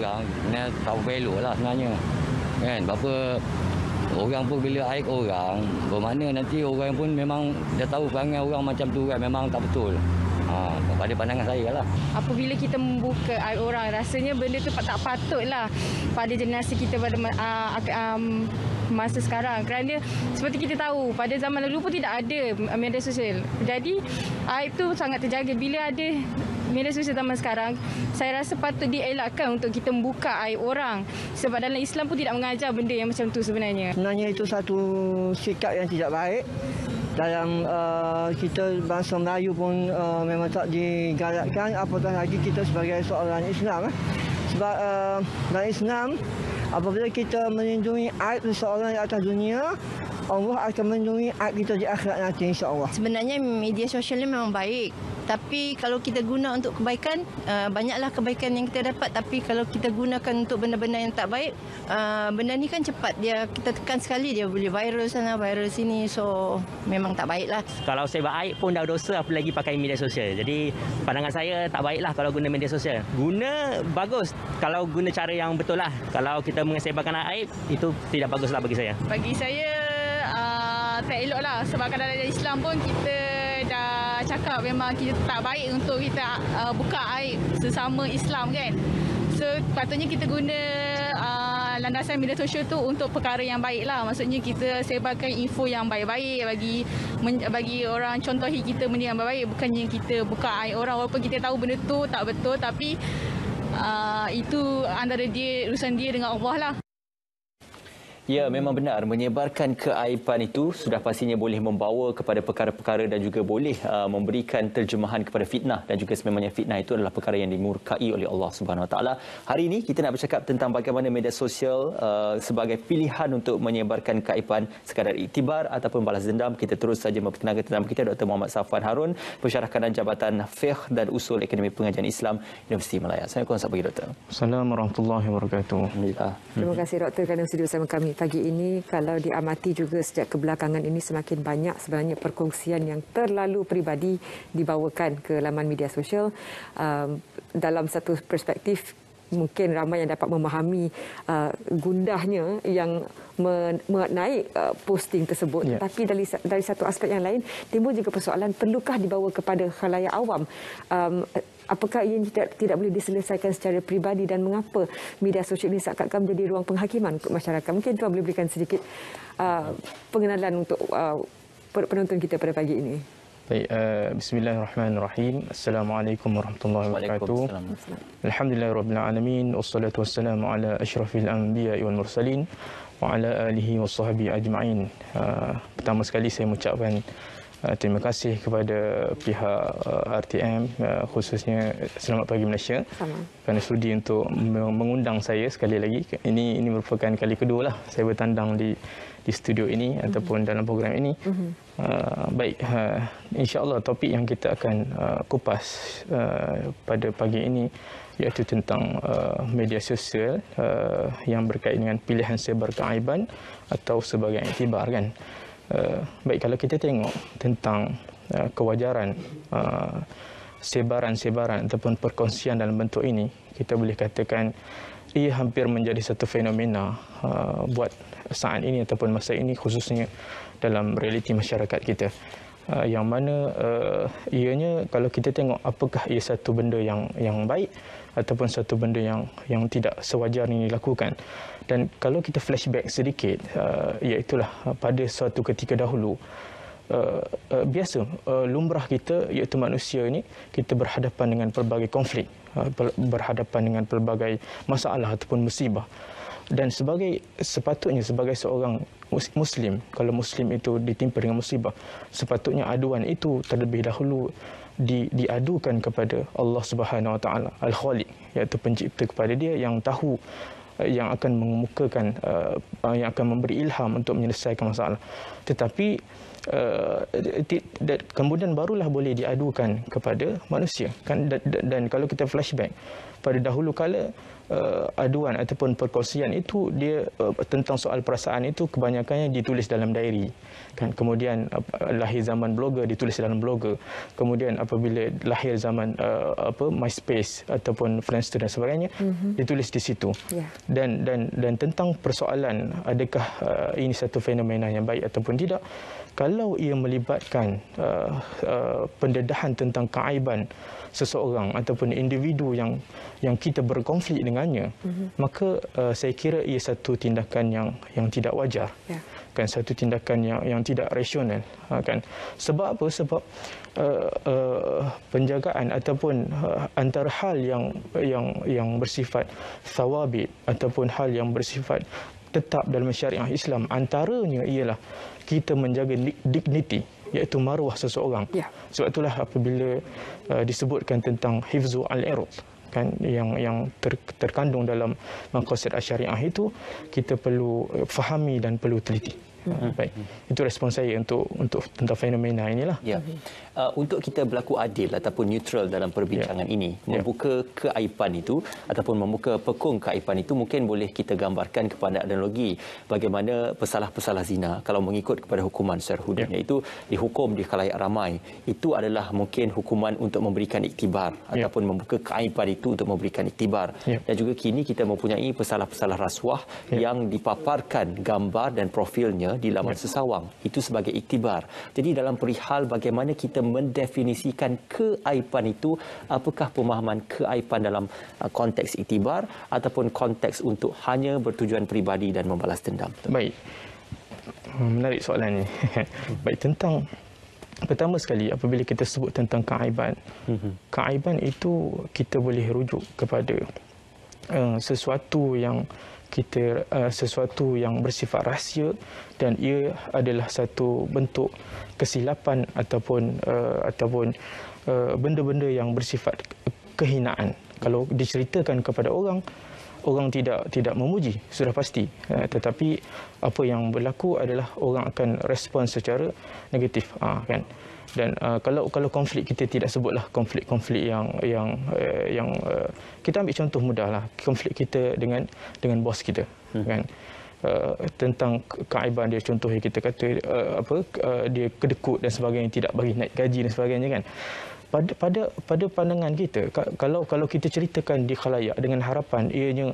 orang lah, kena tahu belok lah sebenarnya kan berapa orang pun bila aib orang bermakna nanti orang pun memang dia tahu perangai orang macam tu kan memang tak betul ha, pada pandangan saya lah apabila kita membuka air orang rasanya benda tu tak patut lah pada generasi kita pada uh, um, masa sekarang kerana seperti kita tahu pada zaman lalu pun tidak ada media sosial jadi air tu sangat terjaga bila ada Media sosial zaman sekarang, saya rasa patut dielakkan untuk kita membuka air orang. Sebab dalam Islam pun tidak mengajar benda yang macam tu sebenarnya. Sebenarnya itu satu sikap yang tidak baik. Dalam uh, kita bahasa Melayu pun uh, memang tak digalakkan, apatah lagi kita sebagai seorang Islam. Eh. Sebab uh, dalam Islam, apabila kita melindungi aib seorang di atas dunia, Allah akan melindungi aib kita di akhirat nanti insya Allah. Sebenarnya media sosial ini memang baik. Tapi kalau kita guna untuk kebaikan, eh, banyaklah kebaikan yang kita dapat. Tapi kalau kita gunakan untuk benda-benda yang tak baik, uh, benda ni kan cepat. dia Kita tekan sekali, dia boleh viral sana, viral sini. So, memang tak baiklah. Kalau saya baik pun dah dosa, lagi pakai media sosial. Jadi, pandangan saya tak baiklah kalau guna media sosial. Guna, bagus. Kalau guna cara yang betul lah. Kalau kita mengesebarkan aib, itu tidak baguslah bagi saya. Bagi saya, uh, tak lah Sebab kalau dalam Islam pun, kita dah cakap memang kita tak baik untuk kita uh, buka aib sesama Islam kan. So patutnya kita guna uh, landasan media sosial tu untuk perkara yang baik lah. Maksudnya kita sebarkan info yang baik-baik bagi men, bagi orang contohi kita benda yang baik-baik. Bukannya kita buka aib orang walaupun kita tahu benda tu tak betul tapi uh, itu antara dia, urusan dia dengan Allah lah. Ya, memang benar. Menyebarkan keaiban itu sudah pastinya boleh membawa kepada perkara-perkara dan juga boleh uh, memberikan terjemahan kepada fitnah. Dan juga sememangnya fitnah itu adalah perkara yang dimurkai oleh Allah Subhanahu SWT. Hari ini kita nak bercakap tentang bagaimana media sosial uh, sebagai pilihan untuk menyebarkan keaiban sekadar iktibar ataupun balas dendam. Kita terus saja memperkenalkan tentang kita, Dr. Muhammad Safwan Harun, Pensyarah Kanan Jabatan Fiqh dan Usul Ekonomi Pengajian Islam Universiti Malaya. Assalamualaikum, selamat lagi Doktor. Assalamualaikum warahmatullahi wabarakatuh. Alhamdulillah. Terima kasih, Doktor, kerana sudah bersama kami pagi ini kalau diamati juga sejak kebelakangan ini semakin banyak sebenarnya perkongsian yang terlalu peribadi dibawakan ke laman media sosial um, dalam satu perspektif mungkin ramai yang dapat memahami uh, gundahnya yang menaik uh, posting tersebut yeah. tapi dari dari satu aspek yang lain timbul juga persoalan perlukah dibawa kepada khalayak awam um, Apakah ia tidak, tidak boleh diselesaikan secara peribadi dan mengapa media sosial ini seakan-akan menjadi ruang penghakiman untuk masyarakat? Mungkin Tuan boleh berikan sedikit uh, pengenalan untuk uh, penonton kita pada pagi ini. Baik, uh, bismillahirrahmanirrahim. Assalamualaikum warahmatullahi wabarakatuh. Alhamdulillah rabbil alamin wassalatu wassalamu ala asyrafil anbiya wal mursalin wa ala alihi washabbi ajmain. Uh, pertama sekali saya mengucapkan Uh, terima kasih kepada pihak uh, RTM uh, khususnya Selamat Pagi Malaysia Sama. kerana sudi untuk mengundang saya sekali lagi. Ini ini merupakan kali kedua lah saya bertandang di di studio ini mm-hmm. ataupun dalam program ini. Mm-hmm. Uh, baik, uh, insyaAllah topik yang kita akan uh, kupas uh, pada pagi ini iaitu tentang uh, media sosial uh, yang berkait dengan pilihan sebar keaiban atau sebagai iktibar kan. Eh, baik kalau kita tengok tentang uh, kewajaran uh, sebaran-sebaran ataupun perkongsian dalam bentuk ini, kita boleh katakan ia hampir menjadi satu fenomena uh, buat saat ini ataupun masa ini khususnya dalam realiti masyarakat kita. Uh, yang mana uh, ianya kalau kita tengok apakah ia satu benda yang yang baik ataupun satu benda yang yang tidak sewajarnya dilakukan. Dan kalau kita flashback sedikit, uh, iaitu lah uh, pada suatu ketika dahulu, Uh, uh, biasa uh, lumrah kita iaitu manusia ini kita berhadapan dengan pelbagai konflik uh, berhadapan dengan pelbagai masalah ataupun musibah dan sebagai sepatutnya sebagai seorang muslim kalau muslim itu ditimpa dengan musibah sepatutnya aduan itu terlebih dahulu di, diadukan kepada Allah Subhanahu Wa Taala Al Khaliq iaitu pencipta kepada dia yang tahu Eh, yang akan mengemukakan uh, yang akan memberi ilham untuk menyelesaikan masalah tetapi uh, kemudian barulah boleh diadukan kepada manusia kan dan, dan kalau kita flashback pada dahulu kala uh, aduan ataupun perkongsian itu dia uh, tentang soal perasaan itu kebanyakannya ditulis dalam diary kan kemudian uh, uh lahir zaman blogger ditulis dalam blogger kemudian apabila lahir zaman uh, apa MySpace ataupun Friendster dan sebagainya mm-hmm. ditulis di situ yeah. dan dan dan tentang persoalan adakah uh, ini satu fenomena yang baik ataupun tidak kalau ia melibatkan uh, uh, pendedahan tentang keaiban seseorang ataupun individu yang yang kita berkonflik dengan dengannya mm-hmm. maka uh, saya kira ia satu tindakan yang yang tidak wajar yeah. kan satu tindakan yang yang tidak rasional ha, kan sebab apa sebab uh, uh, penjagaan ataupun uh, antara hal yang yang yang bersifat thawabit ataupun hal yang bersifat tetap dalam syariah Islam antaranya ialah kita menjaga dignity iaitu maruah seseorang. Ya. Sebab itulah apabila uh, disebutkan tentang hifzu al-irud, kan yang yang ter, terkandung dalam maqasid syariah itu kita perlu eh, fahami dan perlu teliti. Ya. Hmm, baik. Itu respon saya untuk untuk tentang fenomena inilah. Ya. Hmm. Uh, untuk kita berlaku adil ataupun neutral dalam perbincangan ya. ini, ya. membuka ya. keaiban itu ataupun membuka pekung keaiban itu mungkin boleh kita gambarkan kepada analogi bagaimana pesalah-pesalah zina kalau mengikut kepada hukuman secara hudud ya. iaitu dihukum di khalayak ramai. Itu adalah mungkin hukuman untuk memberikan iktibar ya. ataupun membuka keaiban itu itu untuk memberikan iktibar. Yeah. Dan juga kini kita mempunyai pesalah-pesalah rasuah yeah. yang dipaparkan gambar dan profilnya di laman yeah. sesawang. Itu sebagai iktibar. Jadi dalam perihal bagaimana kita mendefinisikan keaipan itu, apakah pemahaman keaipan dalam uh, konteks iktibar ataupun konteks untuk hanya bertujuan peribadi dan membalas dendam. Baik. Hmm, menarik soalan ini. Baik, tentang Pertama sekali, apabila kita sebut tentang keaiban, mhm. keaiban itu kita boleh rujuk kepada uh, sesuatu yang kita uh, sesuatu yang bersifat rahsia dan ia adalah satu bentuk kesilapan ataupun uh, ataupun benda-benda uh, yang bersifat kehinaan. Kalau diceritakan kepada orang, orang tidak tidak memuji sudah pasti eh, tetapi apa yang berlaku adalah orang akan respon secara negatif ah, kan dan ah, kalau kalau konflik kita tidak sebutlah konflik-konflik yang yang eh, yang eh, kita ambil contoh mudahlah konflik kita dengan dengan bos kita hmm. kan uh, tentang keaiban dia contohnya kita kata uh, apa uh, dia kedekut dan sebagainya tidak bagi naik gaji dan sebagainya kan pada pada pada pandangan kita kalau kalau kita ceritakan di khalayak dengan harapan ianya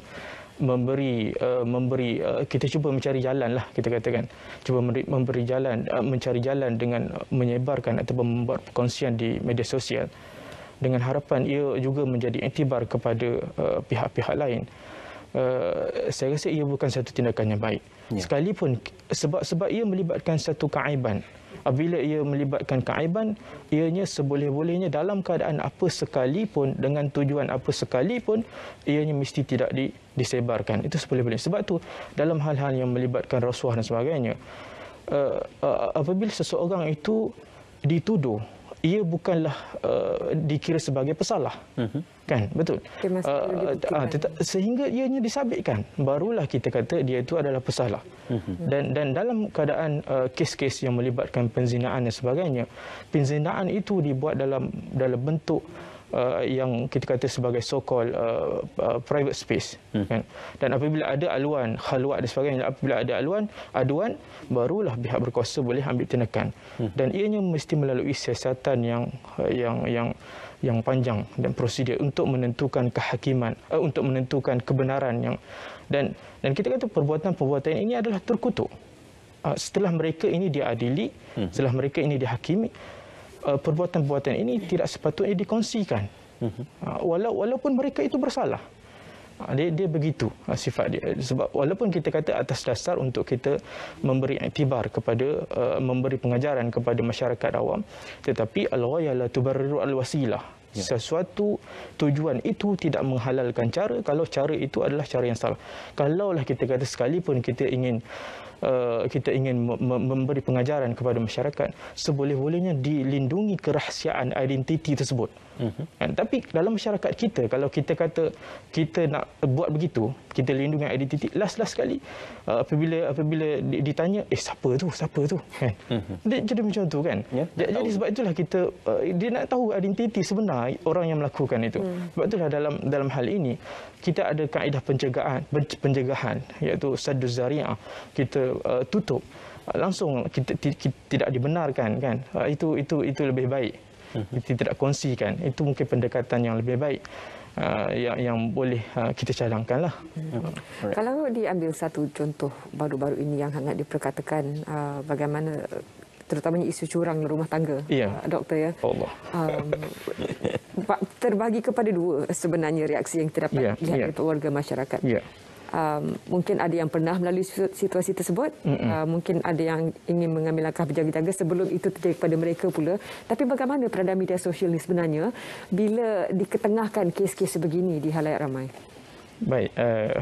memberi uh, memberi uh, kita cuba mencari jalan lah kita katakan cuba memberi, jalan uh, mencari jalan dengan menyebarkan atau membuat perkongsian di media sosial dengan harapan ia juga menjadi intibar kepada uh, pihak-pihak uh, lain uh, saya rasa ia bukan satu tindakan yang baik ya. sekalipun sebab-sebab ia melibatkan satu kaiban apabila ia melibatkan kaiban ianya seboleh-bolehnya dalam keadaan apa sekalipun dengan tujuan apa sekalipun ianya mesti tidak di, disebarkan itu seboleh-boleh sebab tu dalam hal-hal yang melibatkan rasuah dan sebagainya uh, uh, apabila seseorang itu dituduh ia bukanlah uh, dikira sebagai pesalah uh-huh kan betul uh, uh, sehingga ianya disabitkan barulah kita kata dia itu adalah pesalah mhm. dan dan dalam keadaan uh, kes-kes yang melibatkan penzinaan dan sebagainya penzinaan itu dibuat dalam dalam bentuk Uh, yang kita kata sebagai so-called uh, uh, private space hmm. kan dan apabila ada aluan khalwat dan sebagainya apabila ada aluan aduan barulah pihak berkuasa boleh ambil tindakan hmm. dan ianya mesti melalui siasatan yang yang yang yang panjang dan prosedur untuk menentukan kehakiman uh, untuk menentukan kebenaran yang dan dan kita kata perbuatan-perbuatan ini adalah terkutuk uh, setelah mereka ini diadili hmm. setelah mereka ini dihakimi uh, perbuatan-perbuatan ini tidak sepatutnya dikongsikan hmm. uh, walaupun mereka itu bersalah Ah, dia dia begitu ah, sifat dia sebab walaupun kita kata atas dasar untuk kita memberi iktibar kepada uh, memberi pengajaran kepada masyarakat awam tetapi alwaya ghayah la tubarriru al-wasilah Ya. Sesuatu tujuan itu tidak menghalalkan cara kalau cara itu adalah cara yang salah. Kalaulah kita kata sekalipun kita ingin Uh, kita ingin memberi pengajaran kepada masyarakat seboleh-bolehnya dilindungi kerahsiaan identiti tersebut. Uh-huh. Tapi dalam masyarakat kita, kalau kita kata kita nak buat begitu, kita lindungi identiti, last-last sekali uh, apabila apabila ditanya, eh siapa tu, siapa tu? Kan? Uh-huh. jadi macam tu kan? Yeah, jadi tahu. sebab itulah kita, uh, dia nak tahu identiti sebenar orang yang melakukan itu. Hmm. Sebab itulah dalam dalam hal ini kita ada kaedah pencegahan pencegahan iaitu saddu zari'ah. Kita uh, tutup uh, langsung kita, kita tidak dibenarkan kan. Uh, itu itu itu lebih baik. Hmm. Kita tidak kongsikan. Itu mungkin pendekatan yang lebih baik. Uh, yang, yang boleh uh, kita cadangkanlah. Hmm. Uh. Kalau diambil satu contoh baru-baru ini yang hangat diperkatakan uh, bagaimana terutamanya isu curang rumah tangga, ya. Uh, doktor ya. Allah. Um, terbagi kepada dua sebenarnya reaksi yang terdapat ya. lihat ya. dari warga masyarakat. Ya. Um, mungkin ada yang pernah melalui situasi tersebut. Uh, mungkin ada yang ingin mengambil langkah berjaga-jaga sebelum itu terjadi kepada mereka pula. Tapi bagaimana peradaan media sosial ini sebenarnya bila diketengahkan kes-kes sebegini di halayak ramai? Baik, uh,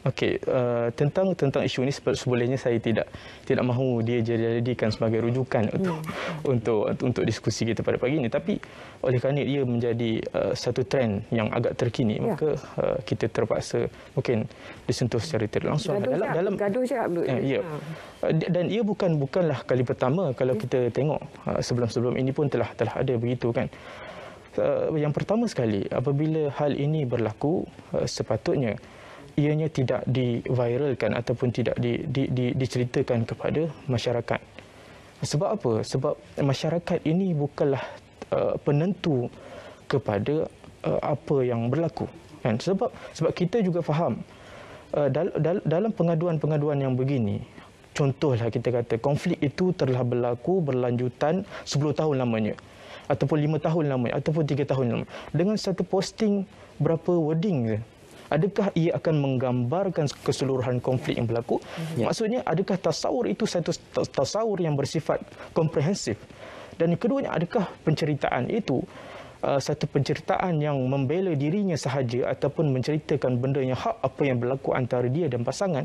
Okey, uh, tentang tentang isu ini sebolehnya saya tidak tidak mahu dia dijadikan sebagai rujukan hmm. untuk, untuk untuk diskusi kita pada pagi ini. Tapi oleh kerana ia menjadi uh, satu trend yang agak terkini, ya. maka uh, kita terpaksa mungkin disentuh secara tidak langsung. Gaduh dalam, dalam, gaduh cakap dulu. Uh, ya. Ha. dan ia bukan bukanlah kali pertama kalau ya. kita tengok uh, sebelum-sebelum ini pun telah telah ada begitu kan. Uh, yang pertama sekali, apabila hal ini berlaku, uh, sepatutnya uh, ianya tidak diviralkan ataupun tidak di, di, di, diceritakan kepada masyarakat. Sebab apa? Sebab masyarakat ini bukanlah uh, penentu kepada uh, apa yang berlaku. Kan? Sebab sebab kita juga faham uh, dal, dal, dalam pengaduan-pengaduan yang begini, contohlah kita kata konflik itu telah berlaku berlanjutan 10 tahun lamanya ataupun 5 tahun lamanya ataupun 3 tahun lamanya dengan satu posting berapa wording je adakah ia akan menggambarkan keseluruhan konflik yang berlaku? Ya. Maksudnya, adakah tasawur itu satu tasawur yang bersifat komprehensif? Dan yang keduanya, adakah penceritaan itu uh, satu penceritaan yang membela dirinya sahaja ataupun menceritakan benda yang hak apa yang berlaku antara dia dan pasangan?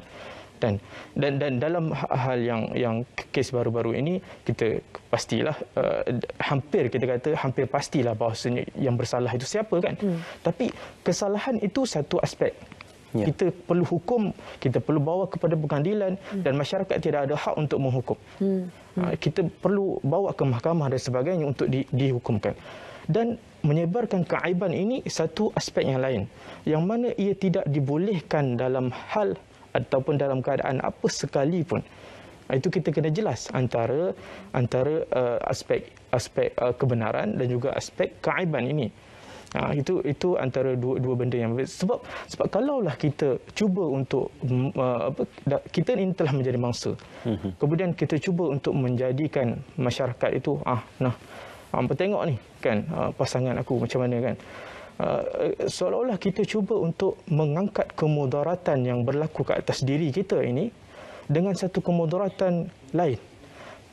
dan dan dan dalam ha-, hal yang yang kes baru-baru ini kita pastilah uh, hampir kita kata hampir pastilah bahawa yang bersalah itu siapa kan hmm. tapi kesalahan itu satu aspek ya. kita perlu hukum kita perlu bawa kepada pengadilan hmm. dan masyarakat tidak ada hak untuk menghukum hmm. Ha, hmm. Uh, kita perlu bawa ke mahkamah dan sebagainya untuk di, dihukumkan dan menyebarkan keaiban ini satu aspek yang lain yang mana ia tidak dibolehkan dalam hal ataupun dalam keadaan apa sekalipun itu kita kena jelas antara antara uh, aspek aspek uh, kebenaran dan juga aspek keaiban ini ha, itu itu antara dua dua benda yang sebab sebab kalaulah kita cuba untuk mm, uh, apa kita ini telah menjadi mangsa mhm. kemudian kita cuba untuk menjadikan masyarakat itu ah nah hangpa ah, tengok ni kan ah, pasangan aku macam mana kan Uh, seolah-olah kita cuba untuk mengangkat kemudaratan yang berlaku ke atas diri kita ini dengan satu kemudaratan lain.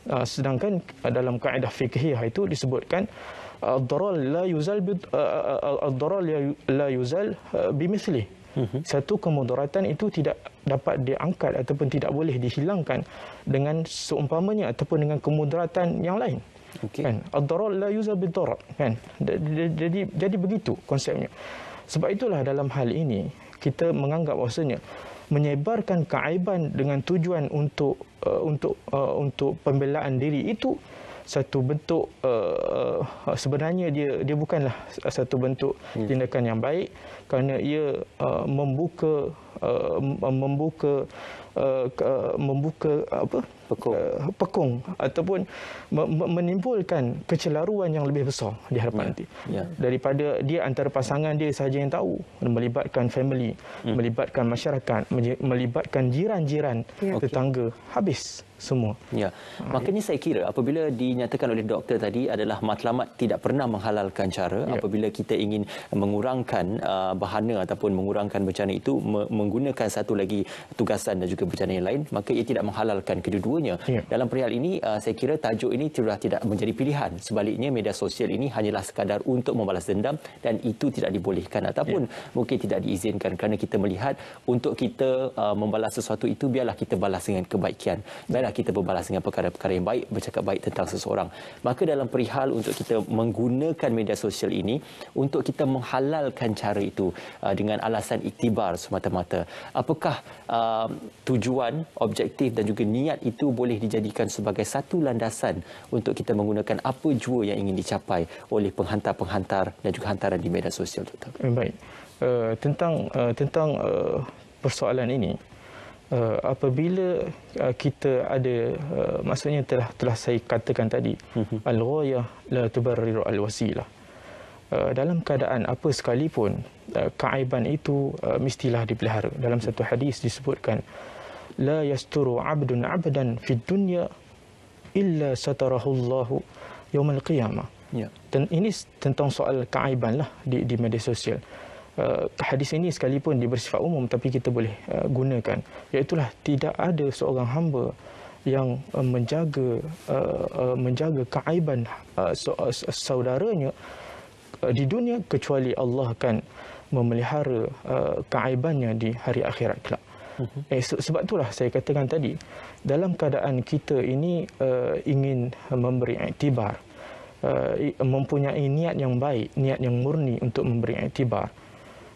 Uh, sedangkan dalam kaedah fikih itu disebutkan uh, ad-darar la yuzal ad-darar la yuzal bimithli. Mhm. Satu kemudaratan itu tidak dapat diangkat ataupun tidak boleh dihilangkan dengan seumpamanya ataupun dengan kemudaratan yang lain. Okay. Kan? Ad-darar la yuzal bid-darar. Kan? Jadi, jadi begitu konsepnya. Sebab itulah dalam hal ini, kita menganggap bahasanya, menyebarkan keaiban dengan tujuan untuk uh, untuk uh, untuk pembelaan diri itu satu bentuk uh, uh, sebenarnya dia dia bukanlah satu bentuk hmm. tindakan yang baik kerana ia uh, membuka uh, membuka uh, membuka apa pekung. Uh, eh, pekung ataupun me me menimbulkan kecelaruan yang lebih besar di hadapan ya. nanti. Ya. Daripada dia antara pasangan dia sahaja yang tahu, melibatkan family, hmm. melibatkan masyarakat, melibatkan jiran-jiran, ya. tetangga, okay. habis semua. Ya. Ha. Makanya saya kira apabila dinyatakan oleh doktor tadi adalah matlamat tidak pernah menghalalkan cara ya. apabila kita ingin mengurangkan uh, bahana ataupun mengurangkan bencana itu me menggunakan satu lagi tugasan dan juga bencana yang lain, maka ia tidak menghalalkan kedua-dua tentunya. Yeah. Dalam perihal ini, uh, saya kira tajuk ini sudah tidak menjadi pilihan. Sebaliknya, media sosial ini hanyalah sekadar untuk membalas dendam dan itu tidak dibolehkan ataupun yeah. mungkin tidak diizinkan kerana kita melihat untuk kita uh, membalas sesuatu itu, biarlah kita balas dengan kebaikan. Biarlah kita berbalas dengan perkara-perkara yang baik, bercakap baik tentang seseorang. Maka dalam perihal untuk kita menggunakan media sosial ini, untuk kita menghalalkan cara itu uh, dengan alasan iktibar semata-mata. Apakah uh, tujuan, objektif dan juga niat itu boleh dijadikan sebagai satu landasan untuk kita menggunakan apa jua yang ingin dicapai oleh penghantar-penghantar dan juga hantaran di media sosial doktor. Eh, baik. Uh, tentang uh, tentang uh, persoalan ini uh, apabila uh, kita ada uh, maksudnya telah telah saya katakan tadi mhm. al-ghayah la tubarriru al-wasilah. dalam keadaan apa sekalipun uh, kaiban itu uh, mestilah dipelihara. Dalam satu hadis disebutkan لا يستر عبد عبدا في الدنيا إلا ستره الله يوم القيامة. Dan ini tentang soal keaiban lah di, di media sosial. Uh, hadis ini sekalipun bersifat umum tapi kita boleh uh, gunakan. Iaitulah tidak ada seorang hamba yang uh, menjaga uh, uh, menjaga keaiban uh, so, uh, saudaranya uh, di dunia kecuali Allah akan memelihara uh, keaibannya di hari akhirat kelak. Uh mm-hmm. -huh. eh, sebab itulah saya katakan tadi, dalam keadaan kita ini uh, ingin memberi iktibar, uh, mempunyai niat yang baik, niat yang murni untuk memberi iktibar.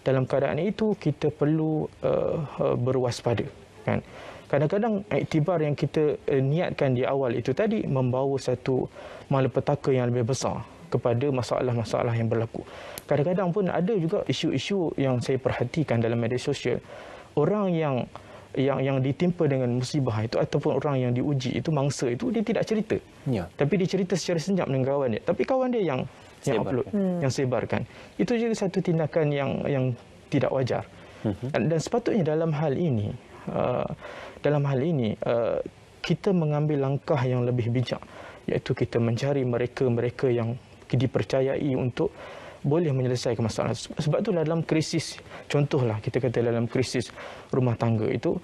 Dalam keadaan itu, kita perlu uh, berwaspada. kan? Kadang-kadang iktibar yang kita uh, niatkan di awal itu tadi membawa satu malapetaka yang lebih besar kepada masalah-masalah yang berlaku. Kadang-kadang pun ada juga isu-isu yang saya perhatikan dalam media sosial orang yang yang yang ditimpa dengan musibah itu ataupun orang yang diuji itu mangsa itu dia tidak cerita. Ya. Tapi dia cerita secara senyap dengan kawan dia. Tapi kawan dia yang sebar. yang upload, hmm. yang sebarkan. Itu juga satu tindakan yang yang tidak wajar. Hmm. Dan, dan sepatutnya dalam hal ini uh, dalam hal ini uh, kita mengambil langkah yang lebih bijak iaitu kita mencari mereka-mereka yang dipercayai untuk boleh menyelesaikan masalah. Sebab itulah dalam krisis, contohlah kita kata dalam krisis rumah tangga itu,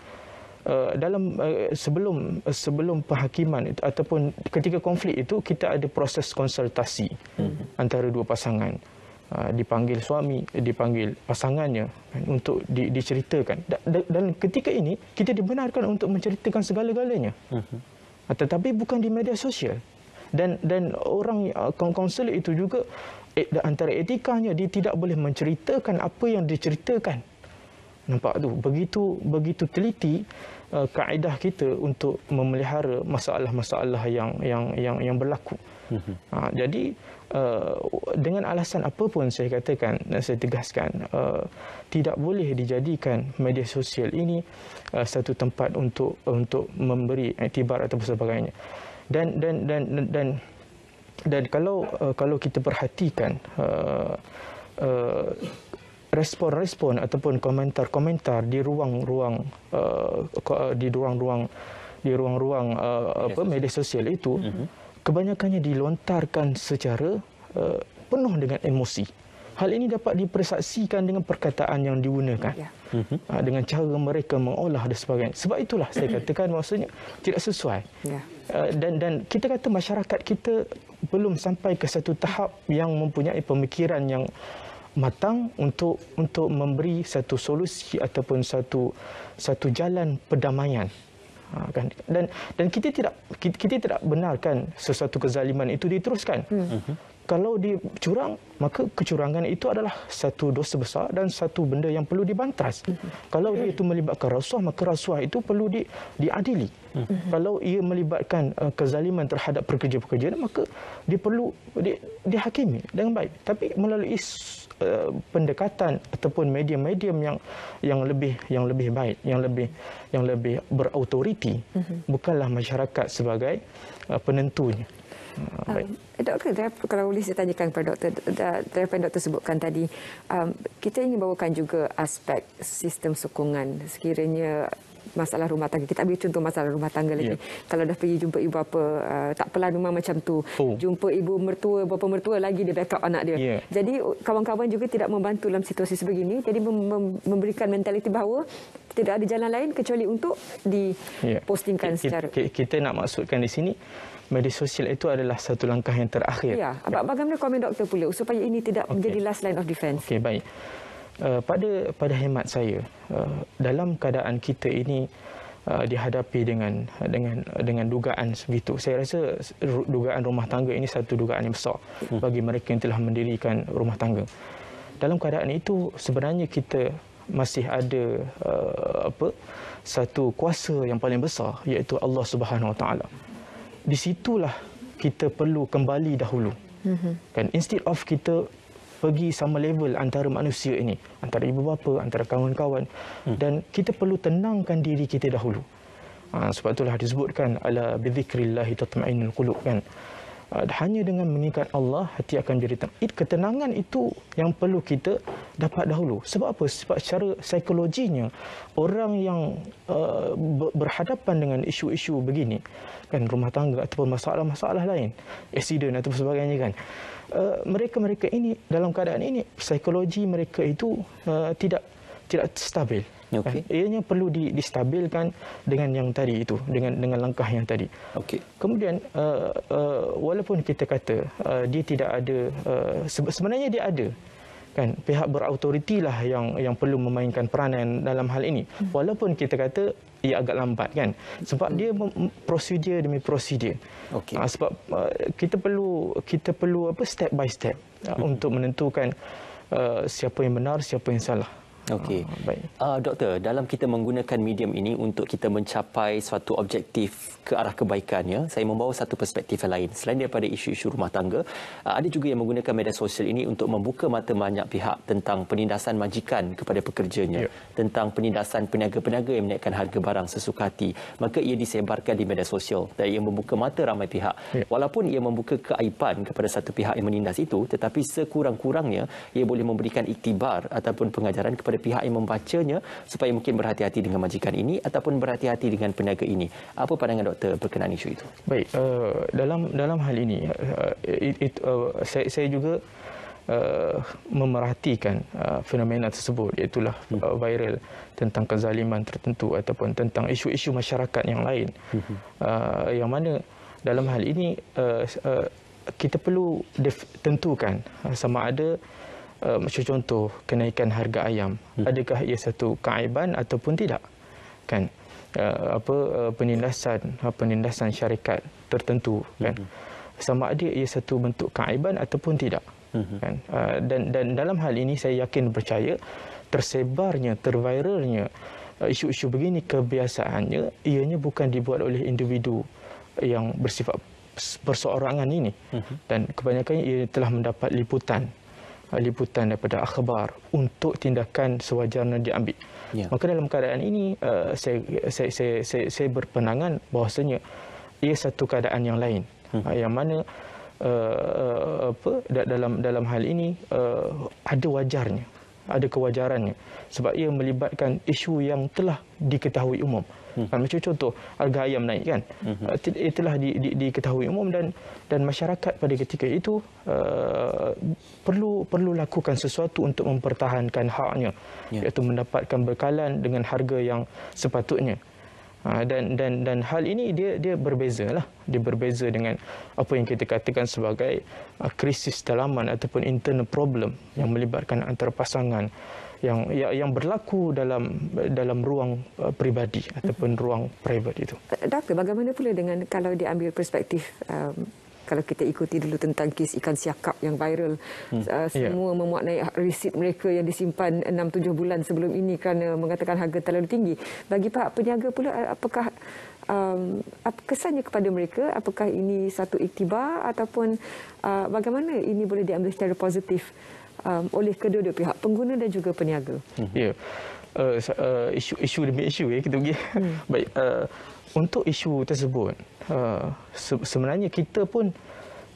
eh, dalam eh, sebelum sebelum perhakiman itu, ataupun ketika konflik itu kita ada proses konsultasi hmm. antara dua pasangan eh, dipanggil suami dipanggil pasangannya kan, untuk diceritakan dan ketika ini kita dibenarkan untuk menceritakan segala-galanya hmm. Ah, tetapi bukan di media sosial dan dan orang uh, konsel itu juga Eh, antara etikanya dia tidak boleh menceritakan apa yang diceritakan. Nampak tu begitu begitu teliti uh, kaedah kita untuk memelihara masalah-masalah yang yang yang yang berlaku. Mhm. Ha, jadi uh, dengan alasan apapun saya katakan dan saya tegaskan uh, tidak boleh dijadikan media sosial ini uh, satu tempat untuk untuk memberi iktibar atau sebagainya. Dan dan dan dan, dan dan kalau uh, kalau kita perhatikan uh, uh, respon-respon ataupun komentar-komentar di ruang-ruang uh, di ruang-ruang di ruang-ruang uh, media apa sosial. media sosial itu uh-huh. kebanyakannya dilontarkan secara uh, penuh dengan emosi. Hal ini dapat dipersaksikan dengan perkataan yang digunakan. Ya. Uh, dengan cara mereka mengolah dan sebagainya. Sebab itulah saya katakan maksudnya tidak sesuai. Ya. Ha, dan, dan kita kata masyarakat kita belum sampai ke satu tahap yang mempunyai pemikiran yang matang untuk untuk memberi satu solusi ataupun satu satu jalan perdamaian ha, kan dan dan kita tidak kita, kita tidak benarkan sesuatu kezaliman itu diteruskan mm -hmm. Mhm kalau dicurang maka kecurangan itu adalah satu dosa besar dan satu benda yang perlu dibantras. Mm -hmm. Kalau dia itu melibatkan rasuah maka rasuah itu perlu di, diadili. Mm -hmm. Kalau ia melibatkan uh, kezaliman terhadap pekerja-pekerja maka dia perlu di, dihakimi dengan baik. Tapi melalui eh, pendekatan ataupun medium-medium yang yang lebih yang lebih baik yang lebih yang lebih berautoriti hmm. bukanlah masyarakat sebagai eh, penentunya Uh, doktor, kalau boleh saya tanyakan kepada doktor, daripada doktor sebutkan tadi, um, kita ingin bawakan juga aspek sistem sokongan sekiranya masalah rumah tangga. Kita ambil contoh masalah rumah tangga lagi. Yeah. Kalau dah pergi jumpa ibu apa, uh, tak pelan rumah macam tu. Oh. Jumpa ibu mertua, bapa mertua lagi dia backup anak dia. Yeah. Jadi kawan-kawan juga tidak membantu dalam situasi sebegini. Jadi mem- mem- memberikan mentaliti bahawa tidak ada jalan lain kecuali untuk ya. dipostingkan yeah. secara. Kita, kita nak maksudkan di sini, media sosial itu adalah satu langkah yang terakhir. Ya, okay. Ya. bagaimana komen doktor pula supaya ini tidak okay. menjadi last line of defense. Okey, baik. Uh, pada pada hemat saya, uh, dalam keadaan kita ini uh, dihadapi dengan dengan dengan dugaan sebegitu. Saya rasa dugaan rumah tangga ini satu dugaan yang besar hmm. bagi mereka yang telah mendirikan rumah tangga. Dalam keadaan itu sebenarnya kita masih ada uh, apa satu kuasa yang paling besar iaitu Allah Subhanahu Wa Taala di situlah kita perlu kembali dahulu. Mhm. Kan instead of kita pergi sama level antara manusia ini, antara ibu bapa, antara kawan-kawan hmm. dan kita perlu tenangkan diri kita dahulu. Ha, sebab itulah disebutkan ala bizikrillahi tatma'inul qulub kan. Ha, hanya dengan mengingat Allah hati akan jadi tenang. Ketenangan itu yang perlu kita dapat dahulu. Sebab apa? Sebab secara psikologinya orang yang uh, berhadapan dengan isu-isu begini kan rumah tangga ataupun masalah-masalah lain, accident atau sebagainya kan. Uh, mereka-mereka uh, ini dalam keadaan ini psikologi mereka itu uh, tidak tidak stabil. Kan. Okay. Ianya perlu di, distabilkan dengan yang tadi itu, dengan dengan langkah yang tadi. Okay. Kemudian uh, uh, walaupun kita kata uh, dia tidak ada, uh, sebenarnya dia ada, kan pihak berautoriti lah yang yang perlu memainkan peranan dalam hal ini hmm. walaupun kita kata ia agak lambat kan sebab hmm. dia prosedur demi prosedur okey ah, sebab ah, kita perlu kita perlu apa step by step ah, hmm. untuk menentukan siapa yang benar siapa yang salah Okey. Uh, Uh, doktor, dalam kita menggunakan medium ini untuk kita mencapai suatu objektif ke arah kebaikan ya, saya membawa satu perspektif yang lain. Selain daripada isu-isu rumah tangga, uh, ada juga yang menggunakan media sosial ini untuk membuka mata banyak pihak tentang penindasan majikan kepada pekerjanya, yeah. tentang penindasan peniaga-peniaga yang menaikkan harga barang sesuka hati. Maka ia disebarkan di media sosial dan ia membuka mata ramai pihak. Yeah. Walaupun ia membuka keaiban kepada satu pihak yang menindas itu, tetapi sekurang-kurangnya ia boleh memberikan iktibar ataupun pengajaran kepada kepada pihak yang membacanya supaya mungkin berhati-hati dengan majikan ini ataupun berhati-hati dengan peniaga ini. Apa pandangan doktor berkenaan isu itu? Baik, uh, dalam dalam hal ini uh, it, it, uh, saya, saya juga Uh, memerhatikan uh, fenomena tersebut iaitu uh, hmm. viral tentang kezaliman tertentu ataupun tentang isu-isu masyarakat yang lain uh, yang mana dalam hal ini uh, uh, kita perlu tentukan sama ada Eh, macam contoh kenaikan harga ayam hmm. adakah ia satu kaiban ataupun tidak kan uh, apa uh, penindasan uh, penindasan syarikat tertentu kan hmm. sama ada ia satu bentuk kaiban ataupun tidak hmm. kan uh, dan dan dalam hal ini saya yakin percaya tersebarnya terviralnya uh, isu-isu begini kebiasaannya ianya bukan dibuat oleh individu yang bersifat perseorangan ini hmm. dan kebanyakan ia telah mendapat liputan liputan daripada akhbar untuk tindakan sewajarnya diambil. Ya. Maka dalam keadaan ini uh, saya, saya, saya, saya, saya berpenangan bahasanya ia satu keadaan yang lain hmm. Eh, yang mana uh, apa dalam dalam hal ini uh, ada wajarnya ada kewajarannya sebab ia melibatkan isu yang telah diketahui umum. Hmm. Kan, macam contoh harga ayam naik kan. Hmm. Eh, Itulah eh, di, di, diketahui umum dan dan masyarakat pada ketika itu uh, perlu perlu lakukan sesuatu untuk mempertahankan haknya yeah. iaitu mendapatkan bekalan dengan harga yang sepatutnya. Ha, dan dan dan hal ini dia dia berbeza lah dia berbeza dengan apa yang kita katakan sebagai uh, krisis dalaman ataupun internal problem yang melibatkan antara pasangan yang yang, yang berlaku dalam dalam ruang uh, peribadi mhm. ataupun ruang private itu. Doktor, bagaimana pula dengan kalau diambil perspektif um, kalau kita ikuti dulu tentang kes ikan siakap yang viral hmm. uh, ya. semua yeah. memuaknai resit mereka yang disimpan 6 7 bulan sebelum ini kerana mengatakan harga terlalu tinggi bagi pihak peniaga pula uh, apakah um, kesannya kepada mereka apakah ini satu iktibar ataupun uh, bagaimana ini boleh diambil secara positif um, oleh kedua-dua pihak pengguna dan juga peniaga hmm. ya yeah. Uh, uh, isu isu demi isu ya kita pergi hmm. baik uh, untuk isu tersebut uh, sebenarnya kita pun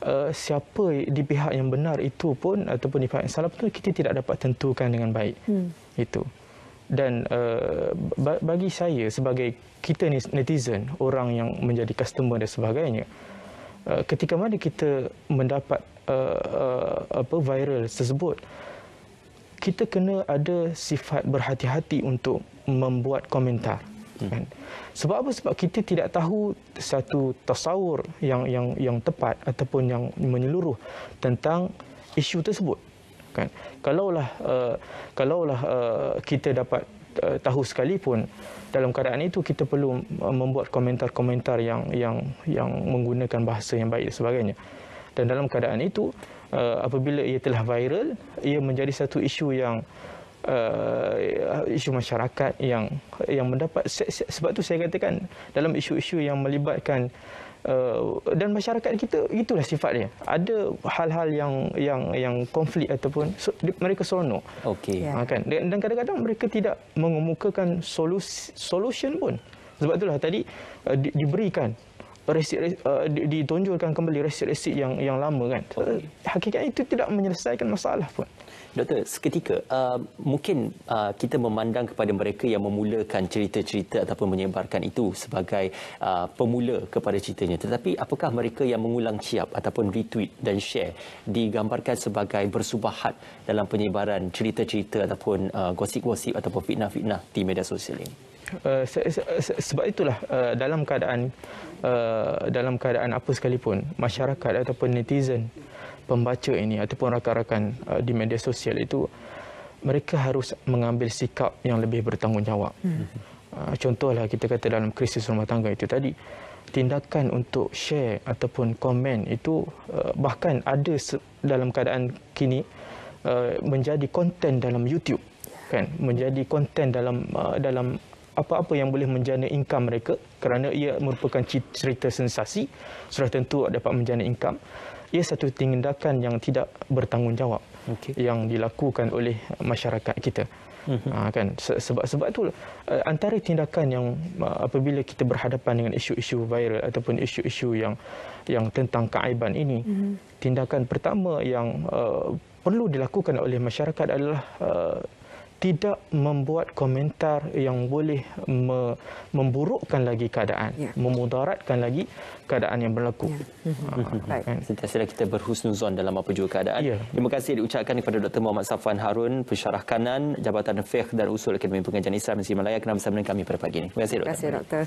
uh, siapa di pihak yang benar itu pun ataupun di pihak yang salah pun kita tidak dapat tentukan dengan baik hmm. itu dan uh, bagi saya sebagai kita ni netizen orang yang menjadi customer dan sebagainya uh, ketika mana kita mendapat uh, uh, apa viral tersebut kita kena ada sifat berhati-hati untuk membuat komentar Hmm. kan sebab apa sebab kita tidak tahu satu tasawur yang yang yang tepat ataupun yang menyeluruh tentang isu tersebut kan kalaulah uh, kalaulah uh, kita dapat uh, tahu sekalipun dalam keadaan itu kita perlu membuat komentar-komentar yang yang yang menggunakan bahasa yang baik dan sebagainya dan dalam keadaan itu uh, apabila ia telah viral ia menjadi satu isu yang uh, isu masyarakat yang yang mendapat sebab tu saya katakan dalam isu-isu yang melibatkan uh, dan masyarakat kita itulah sifatnya ada hal-hal yang yang yang konflik ataupun so, mereka seronok okey yeah. Ha, kan dan, dan kadang-kadang mereka tidak mengemukakan solusi solution pun sebab itulah tadi uh, di, diberikan resit, resit, uh, ditonjolkan kembali resit-resit yang yang lama kan. Okay. Eh, Hakikatnya itu tidak menyelesaikan masalah pun. Doktor, seketika uh, mungkin uh, kita memandang kepada mereka yang memulakan cerita-cerita ataupun menyebarkan itu sebagai uh, pemula kepada ceritanya. Tetapi apakah mereka yang mengulang siap ataupun retweet dan share digambarkan sebagai bersubahat dalam penyebaran cerita-cerita ataupun uh, gosip-gosip ataupun fitnah-fitnah di media sosial ini? Uh, se- se- se- sebab itulah uh, dalam keadaan Uh, dalam keadaan apa sekalipun masyarakat ataupun netizen pembaca ini ataupun rakan-rakan uh, di media sosial itu mereka harus mengambil sikap yang lebih bertanggungjawab. Hmm. Uh, contohlah kita kata dalam krisis rumah tangga itu tadi tindakan untuk share ataupun komen itu uh, bahkan ada dalam keadaan kini uh, menjadi konten dalam YouTube kan menjadi konten dalam uh, dalam apa-apa yang boleh menjana income mereka kerana ia merupakan cerita sensasi sudah tentu dapat menjana income ia satu tindakan yang tidak bertanggungjawab okay. yang dilakukan oleh masyarakat kita Ha, kan sebab sebab tu eh, antara tindakan yang apabila kita berhadapan dengan isu-isu viral ataupun isu-isu yang yang tentang keaiban ini mm-hmm. tindakan pertama yang uh, perlu dilakukan oleh masyarakat adalah uh, tidak membuat komentar yang boleh me- memburukkan lagi keadaan, ya. memudaratkan lagi keadaan yang berlaku. Ya. Ha. Mhm. Kan. Sentiasa kita berhusnuzon dalam apa juga keadaan. Ya. Terima kasih diucapkan kepada Dr. Muhammad Safwan Harun, Pensyarah Kanan, Jabatan Fiqh dan Usul Akademi Pengajian Islam Malaya kerana bersama dengan kami pada pagi ini. Terima kasih, Terima kasih Dr. Dr.